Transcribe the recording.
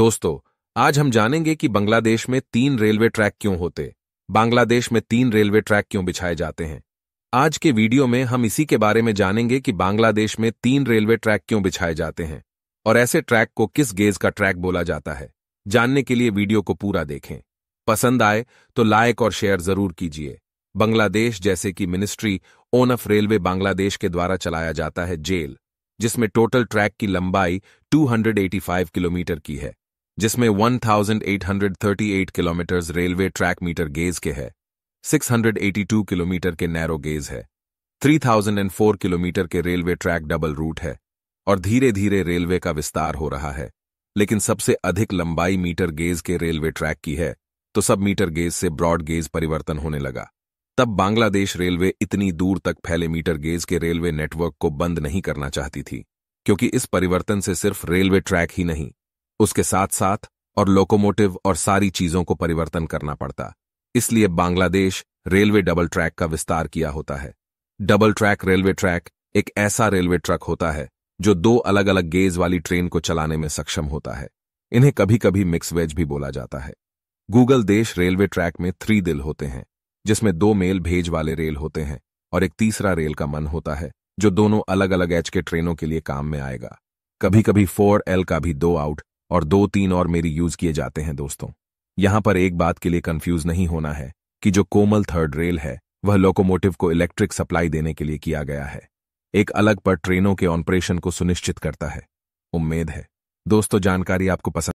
दोस्तों आज हम जानेंगे कि बांग्लादेश में तीन रेलवे ट्रैक क्यों होते बांग्लादेश में तीन रेलवे ट्रैक क्यों बिछाए जाते हैं आज के वीडियो में हम इसी के बारे में जानेंगे कि बांग्लादेश में तीन रेलवे ट्रैक क्यों बिछाए जाते हैं और ऐसे ट्रैक को किस गेज का ट्रैक बोला जाता है जानने के लिए वीडियो को पूरा देखें पसंद आए तो लाइक और शेयर जरूर कीजिए बांग्लादेश जैसे कि ministry own of railway Bangladesh के द्वारा चलाया जाता है जेल जिसमें टोटल ट्रैक की लंबाई 285 किलोमीटर की है जिसमें 1838 kilometre railway track metre gauge के है 682 किलोमीटर के नैरो गेज है 3004 किलोमीटर के रेलवे ट्रैक डबल रूट है और धीरे धीरे रेलवे का विस्तार हो रहा है लेकिन सबसे अधिक लंबाई मीटर गेज के रेलवे ट्रैक की है तो सब मीटर गेज से ब्रॉड गेज परिवर्तन होने लगा तब बांग्लादेश रेलवे इतनी दूर तक फैले मीटर गेज के रेलवे नेटवर्क को बंद नहीं करना चाहती थी क्योंकि इस परिवर्तन से सिर्फ रेलवे ट्रैक ही नहीं उसके साथ साथ और लोकोमोटिव और सारी चीजों को परिवर्तन करना पड़ता इसलिए बांग्लादेश रेलवे डबल ट्रैक का विस्तार किया होता है डबल ट्रैक रेलवे ट्रैक एक ऐसा रेलवे ट्रक होता है जो दो अलग अलग गेज वाली ट्रेन को चलाने में सक्षम होता है इन्हें कभी कभी मिक्स वेज भी बोला जाता है गूगल देश रेलवे ट्रैक में थ्री दिल होते हैं जिसमें दो मेल भेज वाले रेल होते हैं और एक तीसरा रेल का मन होता है जो दोनों अलग अलग एच के ट्रेनों के लिए काम में आएगा कभी कभी फोर एल का भी दो आउट और दो तीन और मेरी यूज किए जाते हैं दोस्तों यहां पर एक बात के लिए कंफ्यूज नहीं होना है कि जो कोमल थर्ड रेल है वह लोकोमोटिव को इलेक्ट्रिक सप्लाई देने के लिए किया गया है एक अलग पर ट्रेनों के ऑपरेशन को सुनिश्चित करता है उम्मीद है दोस्तों जानकारी आपको पसंद